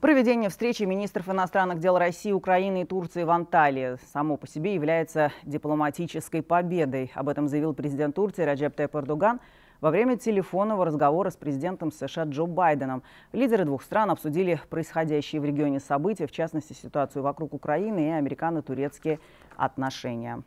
Проведение встречи министров иностранных дел России, Украины и Турции в Анталии само по себе является дипломатической победой. Об этом заявил президент Турции Раджеп Тайп Эрдоган во время телефонного разговора с президентом США Джо Байденом. Лидеры двух стран обсудили происходящие в регионе события, в частности ситуацию вокруг Украины и американо-турецкие отношения.